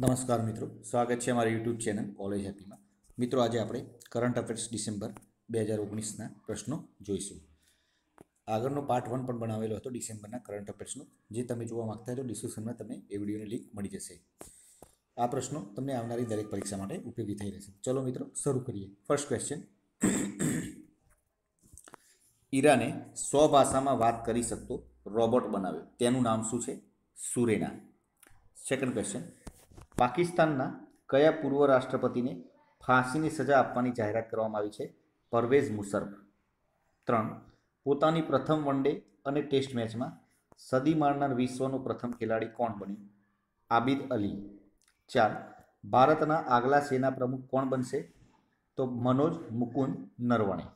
નમસ્કાર મિત્રો સ્વાગત છે અમારી યુટ્યુબ ચેનલ કોલેજ હેપીમાં મિત્રો આજે આપણે કરંટ અફેર્સ ડિસેમ્બર બે હજાર ઓગણીસના પ્રશ્નો જોઈશું આગળનો પાર્ટ વન પણ બનાવેલો હતો ડિસેમ્બરના કરંટ અફેર્સનો જે તમે જોવા માગતા હોય તો ડિસ્ક્રિપ્શનમાં તમને એ વિડીયોની લિંક મળી જશે આ પ્રશ્નો તમને આવનારી દરેક પરીક્ષા માટે ઉપયોગી થઈ રહેશે ચલો મિત્રો શરૂ કરીએ ફર્સ્ટ ક્વેશ્ચન ઈરાને સો ભાષામાં વાત કરી શકતો રોબોટ બનાવ્યો તેનું નામ શું છે સુરેના સેકન્ડ ક્વેશ્ચન પાકિસ્તાનના કયા પૂર્વ રાષ્ટ્રપતિને ફાંસીની સજા આપવાની જાહેરાત કરવામાં આવી છે પરવેઝ મુશર્ફ ત્રણ પોતાની પ્રથમ વનડે અને ટેસ્ટ મેચમાં સદી મારનાર વિશ્વનો પ્રથમ ખેલાડી કોણ બન્યું આબિદ અલી ચાર ભારતના આગલા સેના પ્રમુખ કોણ બનશે તો મનોજ મુકુંદ નરવણે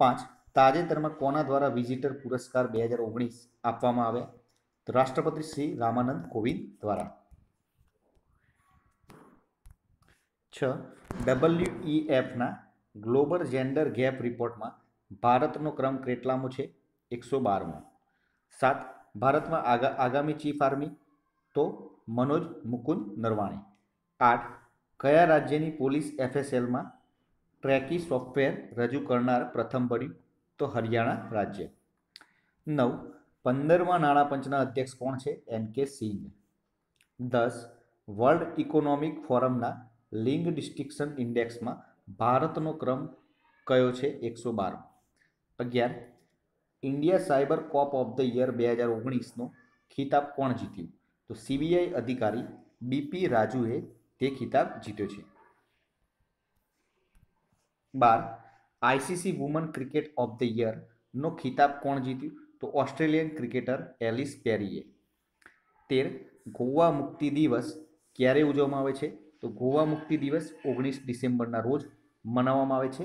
પાંચ તાજેતરમાં કોના દ્વારા વિઝિટર પુરસ્કાર બે હજાર ઓગણીસ આપવામાં આવ્યા રાષ્ટ્રપતિ શ્રી રામાનંદ કોવિંદ દ્વારા છ ડબલ્યુ ડબલ્યુઈએફના ગ્લોબલ જેન્ડર ગેપ રિપોર્ટમાં ભારતનો ક્રમ કેટલામો છે એકસો બારમો સાત ભારતમાં આગા આગામી ચીફ આર્મી તો મનોજ મુકુંદ નરવાણી આઠ કયા રાજ્યની પોલીસ એફએસએલમાં ટ્રેકી સોફ્ટવેર રજૂ કરનાર પ્રથમ બન્યું તો હરિયાણા રાજ્ય નવ પંદરમા નાણાપંચના અધ્યક્ષ કોણ છે એન કે સિંહ દસ વર્લ્ડ ઇકોનોમિક ફોરમના લિંગ ડિસ્ટિક્શન ઇન્ડેક્સમાં ભારતનો ક્રમ કયો છે એકસો બાર અગિયાર India cyber cop of the year બે હજાર ઓગણીસનો ખિતાબ કોણ જીત્યું તો સીબીઆઈ અધિકારી બીપી રાજુએ તે ખિતાબ જીત્યો છે બાર ICC woman cricket of the યરનો ખિતાબ કોણ જીત્યું તો ઓસ્ટ્રેલિયન ક્રિકેટર એલિસ પેરીએ તેર ગોવા મુક્તિ દિવસ ક્યારે ઉજવવામાં આવે છે તો ગોવા મુક્તિ દિવસ ઓગણીસ ડિસેમ્બરના રોજ મનાવવામાં આવે છે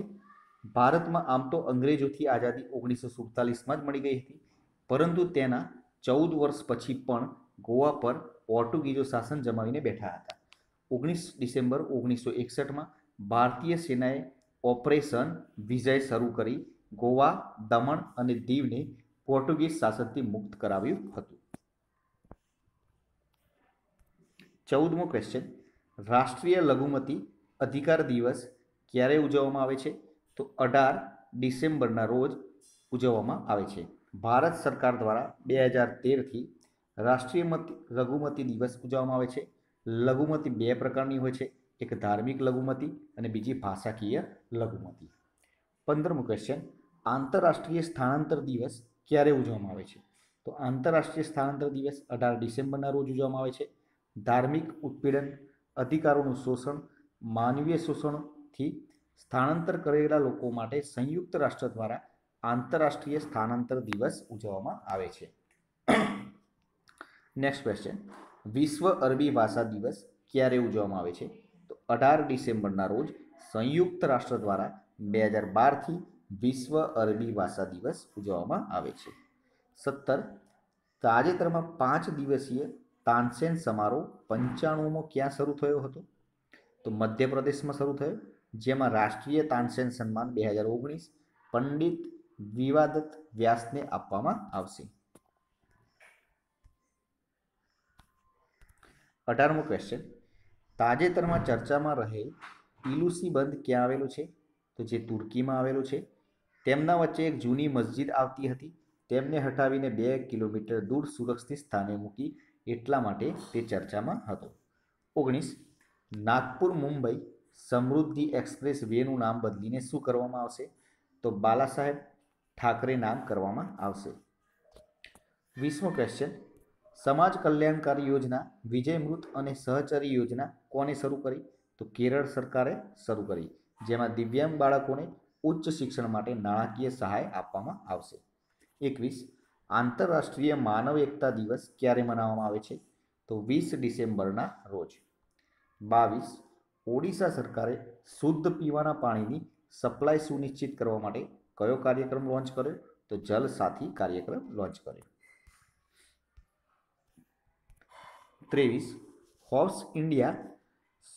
ભારતમાં આમ તો અંગ્રેજોથી આઝાદી ઓગણીસો સુડતાલીસમાં જ મળી ગઈ હતી પરંતુ તેના ચૌદ વર્ષ પછી પણ ગોવા પર પોર્ટુગીઝો શાસન જમાવીને બેઠા હતા ઓગણીસ ડિસેમ્બર ઓગણીસો એકસઠમાં ભારતીય સેનાએ ઓપરેશન વિજય શરૂ કરી ગોવા દમણ અને દીવને પોર્ટુગીઝ શાસનથી મુક્ત કરાવ્યું હતું ચૌદમો ક્વેશ્ચન રાષ્ટ્રીય લઘુમતી અધિકાર દિવસ ક્યારે ઉજવવામાં આવે છે તો અઢાર ડિસેમ્બરના રોજ ઉજવવામાં આવે છે ભારત સરકાર દ્વારા બે હજાર તેરથી રાષ્ટ્રીય લઘુમતી દિવસ ઉજવવામાં આવે છે લઘુમતી બે પ્રકારની હોય છે એક ધાર્મિક લઘુમતી અને બીજી ભાષાકીય લઘુમતી પંદરમું ક્વેશ્ચન આંતરરાષ્ટ્રીય સ્થાનાંતર દિવસ ક્યારે ઉજવવામાં આવે છે તો આંતરરાષ્ટ્રીય સ્થાનાંતર દિવસ અઢાર ડિસેમ્બરના રોજ ઉજવવામાં આવે છે ધાર્મિક ઉત્પીડન અધિકારોનું શોષણ માનવીય શોષણથી સ્થાનાંતર કરેલા લોકો માટે સંયુક્ત રાષ્ટ્ર દ્વારા આંતરરાષ્ટ્રીય સ્થાનાંતર દિવસ ઉજવવામાં આવે છે નેક્સ્ટ ક્વેશ્ચન વિશ્વ અરબી ભાષા દિવસ ક્યારે ઉજવવામાં આવે છે તો અઢાર ડિસેમ્બરના રોજ સંયુક્ત રાષ્ટ્ર દ્વારા બે હજાર બારથી વિશ્વ અરબી ભાષા દિવસ ઉજવવામાં આવે છે સત્તર તાજેતરમાં પાંચ દિવસીય તાનસેન સમારોહ પંચાણુંમાં ક્યાં શરૂ થયો હતો તો મધ્યપ્રદેશમાં શરૂ થયો જેમાં રાષ્ટ્રીય તાનસેન સન્માન બે હજાર ઓગણીસ પંડિત વિવાદત વ્યાસને આપવામાં આવશે અઢારમો ક્વેશ્ચન તાજેતરમાં ચર્ચામાં રહેલ ઇલુસી બંધ ક્યાં આવેલું છે તો જે તુર્કીમાં આવેલું છે તેમના વચ્ચે એક જૂની મસ્જિદ આવતી હતી તેમને હટાવીને બે કિલોમીટર દૂર સુરક્ષિત સ્થાને મૂકી એટલા માટે તે ચર્ચામાં હતો ઓગણીસ નાગપુર મુંબઈ સમૃદ્ધિ એક્સપ્રેસ વેનું નામ બદલીને શું કરવામાં આવશે તો બાલા સાહેબ ઠાકરે નામ કરવામાં આવશે વીસમો ક્વેશ્ચન સમાજ કલ્યાણકારી યોજના વિજયમૃત અને સહચરી યોજના કોને શરૂ કરી તો કેરળ સરકારે શરૂ કરી જેમાં દિવ્યાંગ બાળકોને ઉચ્ચ શિક્ષણ માટે નાણાકીય સહાય આપવામાં આવશે એકવીસ આંતરરાષ્ટ્રીય માનવ એકતા દિવસ ક્યારે મનાવવામાં આવે છે તો વીસ ડિસેમ્બરના રોજ બાવીસ ઓડિશા સરકારે શુદ્ધ પીવાના પાણીની સપ્લાય સુનિશ્ચિત કરવા માટે કયો કાર્યક્રમ લોન્ચ કર્યો તો જલ સાથી કાર્યક્રમ લોન્ચ કર્યો ત્રેવીસ હોર્સ ઇન્ડિયા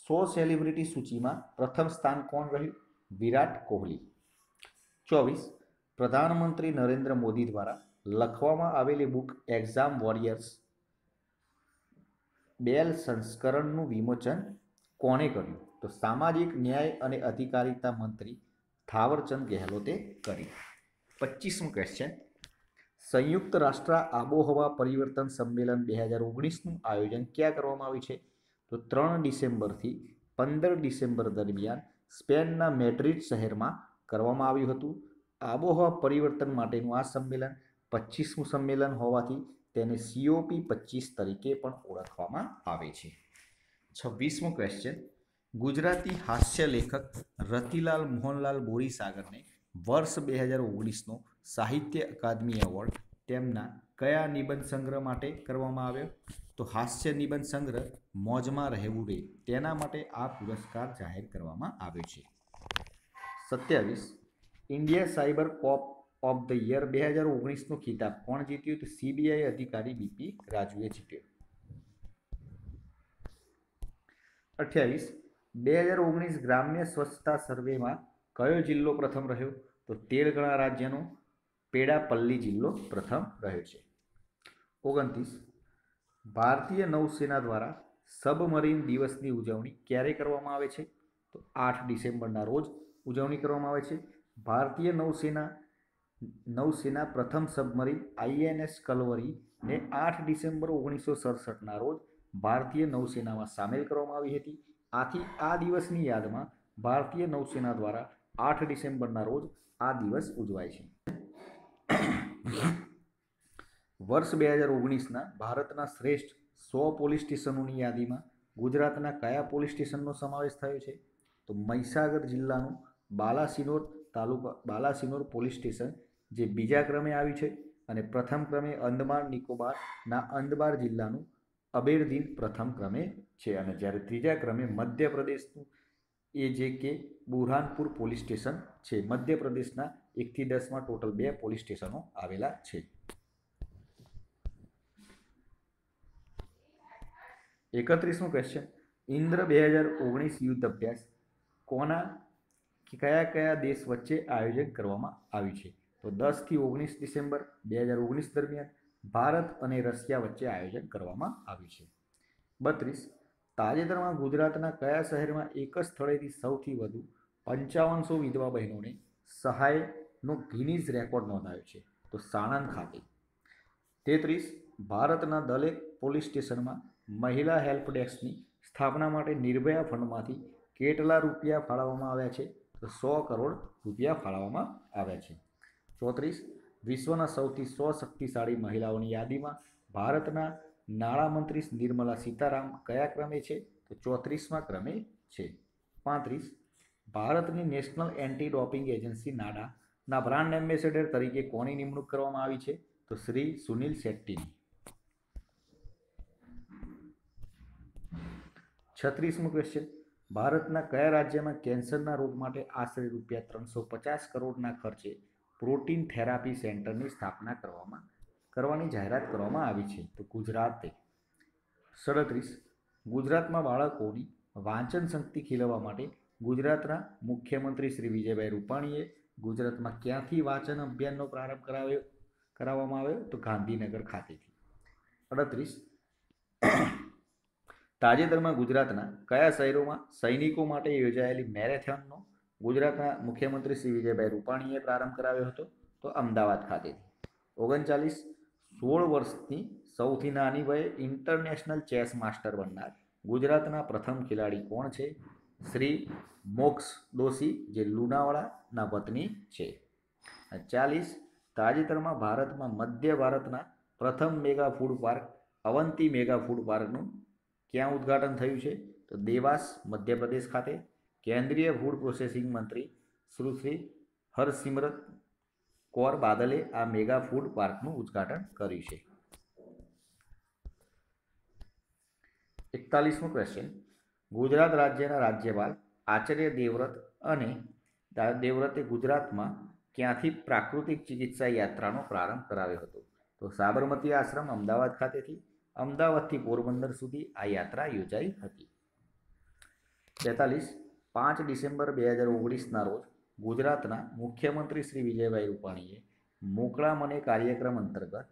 સો સેલિબ્રિટી સૂચિમાં પ્રથમ સ્થાન કોણ રહ્યું વિરાટ કોહલી ચોવીસ પ્રધાનમંત્રી નરેન્દ્ર મોદી દ્વારા લખવામાં આવેલી બુક એક્ઝામ વોરિયર્સ બેલ સંસ્કરણનું વિમોચન કોણે કર્યું તો સામાજિક ન્યાય અને અધિકારિતા મંત્રી થાવરચંદ ગેહલોતે કર્યું પચીસમું ક્વેશ્ચન સંયુક્ત રાષ્ટ્ર આબોહવા પરિવર્તન સંમેલન બે હજાર ઓગણીસનું આયોજન ક્યાં કરવામાં આવ્યું છે તો ત્રણ ડિસેમ્બરથી પંદર ડિસેમ્બર દરમિયાન સ્પેનના મેડ્રિડ શહેરમાં કરવામાં આવ્યું હતું આબોહવા પરિવર્તન માટેનું આ સંમેલન પચીસમું સંમેલન હોવાથી તેને સીઓપી પચીસ તરીકે પણ ઓળખવામાં આવે છે છવ્વીસમો ક્વેશ્ચન ગુજરાતી હાસ્ય લેખક રતિલાલ મોહનલાલ બોરીસાગરને વર્ષ બે હજાર ઓગણીસનો સાહિત્ય અકાદમી એવોર્ડ તેમના કયા નિબંધ સંગ્રહ માટે કરવામાં આવ્યો તો હાસ્ય નિબંધ સંગ્રહ મોજમાં રહેવું રે તેના માટે આ પુરસ્કાર જાહેર કરવામાં આવ્યો છે સત્યાવીસ India cyber cop of the year બે હજાર ઓગણીસનો ખિતાબ કોણ જીત્યું તો સીબીઆઈ અધિકારી બીપી રાજુએ જીત્યો અઠ્યાવીસ બે હજાર ઓગણીસ ગ્રામ્ય સ્વચ્છતા સર્વેમાં કયો જિલ્લો પ્રથમ રહ્યો તો તેલગણા રાજ્યનો પેડાપલ્લી જિલ્લો પ્રથમ રહ્યો છે ઓગણત્રીસ ભારતીય નૌસેના દ્વારા સબમરીન દિવસની ઉજવણી ક્યારે કરવામાં આવે છે તો આઠ ડિસેમ્બરના રોજ ઉજવણી કરવામાં આવે છે ભારતીય નૌસેના નૌસેના પ્રથમ સબમરીન આઈએનએસ કલવરીને આઠ ડિસેમ્બર ઓગણીસો સડસઠના રોજ ભારતીય નૌસેનામાં સામેલ કરવામાં આવી હતી આથી આ દિવસની યાદમાં ભારતીય નૌસેના દ્વારા આઠ ડિસેમ્બરના રોજ આ દિવસ ઉજવાય છે વર્ષ બે હજાર ઓગણીસના ભારતના શ્રેષ્ઠ સો પોલીસ સ્ટેશનોની યાદીમાં ગુજરાતના કયા પોલીસ સ્ટેશનનો સમાવેશ થયો છે તો મહીસાગર જિલ્લાનું બાલાસિનોર તાલુકા બાલાસિનોર પોલીસ સ્ટેશન જે બીજા ક્રમે આવી છે અને પ્રથમ ક્રમે અંદમાન નિકોબારના અંદમાર જિલ્લાનું અબેરદીન પ્રથમ ક્રમે છે અને જ્યારે ત્રીજા ક્રમે મધ્યપ્રદેશનું એ જે કે બુરહાનપુર પોલીસ સ્ટેશન છે મધ્યપ્રદેશના એકથી દસમાં ટોટલ બે પોલીસ સ્ટેશનો આવેલા છે એકત્રીસમો ક્વેશ્ચન ઇન્દ્ર બે હજાર ઓગણીસ યુદ્ધ અભ્યાસ કોના કે કયા કયા દેશ વચ્ચે આયોજન કરવામાં આવ્યું છે તો દસથી ઓગણીસ ડિસેમ્બર બે હજાર ઓગણીસ દરમિયાન ભારત અને રશિયા વચ્ચે આયોજન કરવામાં આવ્યું છે બત્રીસ તાજેતરમાં ગુજરાતના કયા શહેરમાં એક જ સ્થળેથી સૌથી વધુ પંચાવનસો વિધવા બહેનોને સહાયનો ગિનીઝ રેકોર્ડ નોંધાયો છે તો સાણંદ ખાતે તેત્રીસ ભારતના દરેક પોલીસ સ્ટેશનમાં મહિલા હેલ્પ ડેસ્કની સ્થાપના માટે નિર્ભયા ફંડમાંથી કેટલા રૂપિયા ફાળવવામાં આવ્યા છે તો સો કરોડ રૂપિયા ફાળવવામાં આવ્યા છે ચોત્રીસ વિશ્વના સૌથી સ્વશક્તિશાળી મહિલાઓની યાદીમાં ભારતના નાણામંત્રી નિર્મલા સીતારામ કયા ક્રમે છે તો ચોત્રીસમાં ક્રમે છે પાંત્રીસ ભારતની નેશનલ એન્ટી ડોપિંગ એજન્સી નાડાના બ્રાન્ડ એમ્બેસેડર તરીકે કોની નિમણૂક કરવામાં આવી છે તો શ્રી સુનિલ શેટ્ટીની છત્રીસમું ક્વેશ્ચન ભારતના કયા રાજ્યમાં કેન્સરના રોગ માટે આશરે રૂપિયા ત્રણસો પચાસ કરોડના ખર્ચે પ્રોટીન થેરાપી સેન્ટરની સ્થાપના કરવામાં કરવાની જાહેરાત કરવામાં આવી છે તો ગુજરાતે સડત્રીસ ગુજરાતમાં બાળકોની વાંચન શક્તિ ખીલવવા માટે ગુજરાતના મુખ્યમંત્રી શ્રી વિજયભાઈ રૂપાણીએ ગુજરાતમાં ક્યાંથી વાંચન અભિયાનનો પ્રારંભ કરાવ્યો કરાવવામાં આવ્યો તો ગાંધીનગર ખાતેથી અડત્રીસ તાજેતરમાં ગુજરાતના કયા શહેરોમાં સૈનિકો માટે યોજાયેલી મેરેથોનનો ગુજરાતના મુખ્યમંત્રી શ્રી વિજયભાઈ રૂપાણીએ પ્રારંભ કરાવ્યો હતો તો અમદાવાદ ખાતેથી ઓગણચાલીસ સોળ વર્ષની સૌથી નાની વયે ઇન્ટરનેશનલ ચેસ માસ્ટર બનનાર ગુજરાતના પ્રથમ ખેલાડી કોણ છે શ્રી મોક્ષ દોશી જે લુણાવાડાના વતની છે ચાલીસ તાજેતરમાં ભારતમાં મધ્ય ભારતના પ્રથમ mega food park Avanti mega food પાર્કનું ક્યાં ઉદ્ઘાટન થયું છે તો દેવાસ મધ્યપ્રદેશ ખાતે કેન્દ્રીય ફૂડ પ્રોસેસિંગ મંત્રી સુશ્રી હરસિમરત કૌર બાદલે આ મેગા ફૂડ પાર્કનું ઉદ્ઘાટન કર્યું છે એકતાલીસમો ક્વેશ્ચન ગુજરાત રાજ્યના રાજ્યપાલ આચાર્ય દેવવ્રત અને દેવવ્રતે ગુજરાતમાં ક્યાંથી પ્રાકૃતિક ચિકિત્સા યાત્રાનો પ્રારંભ કરાવ્યો હતો તો સાબરમતી આશ્રમ અમદાવાદ ખાતેથી અમદાવાદથી પોરબંદર સુધી આ યાત્રા યોજાઈ હતી તેતાલીસ પાંચ ડિસેમ્બર બે હજાર ઓગણીસના રોજ ગુજરાતના મુખ્યમંત્રી શ્રી વિજયભાઈ રૂપાણીએ મોકળા મને કાર્યક્રમ અંતર્ગત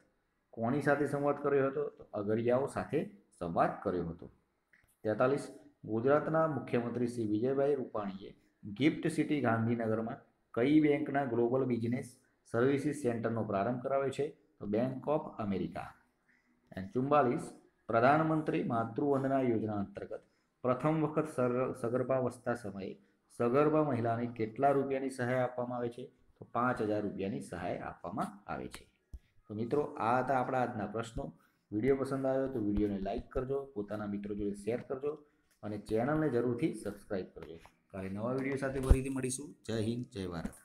કોની સાથે સંવાદ કર્યો હતો તો અગરિયાઓ સાથે સંવાદ કર્યો હતો તેતાલીસ ગુજરાતના મુખ્યમંત્રી શ્રી વિજયભાઈ રૂપાણીએ ગિફ્ટ સિટી ગાંધીનગરમાં કઈ બેંકના ગ્લોબલ બિઝનેસ સર્વિસીસ સેન્ટરનો પ્રારંભ કરાવ્યો છે તો બેંક ઓફ અમેરિકા એન્ડ ચુમ્બાલીસ પ્રધાનમંત્રી માતૃવંદના યોજના અંતર્ગત પ્રથમ વખત સગર્ભાવસ્થા સમયે સગર્ભા મહિલાને કેટલા રૂપિયાની સહાય આપવામાં આવે છે તો પાંચ હજાર રૂપિયાની સહાય આપવામાં આવે છે તો મિત્રો આ હતા આપણા આજના પ્રશ્નો વિડીયો પસંદ આવ્યો તો વિડીયોને લાઇક કરજો પોતાના મિત્રો જોડે શેર કરજો અને ચેનલને જરૂરથી સબસ્ક્રાઈબ કરજો કાલે નવા વિડીયો સાથે ફરીથી મળીશું જય હિન્દ જય ભારત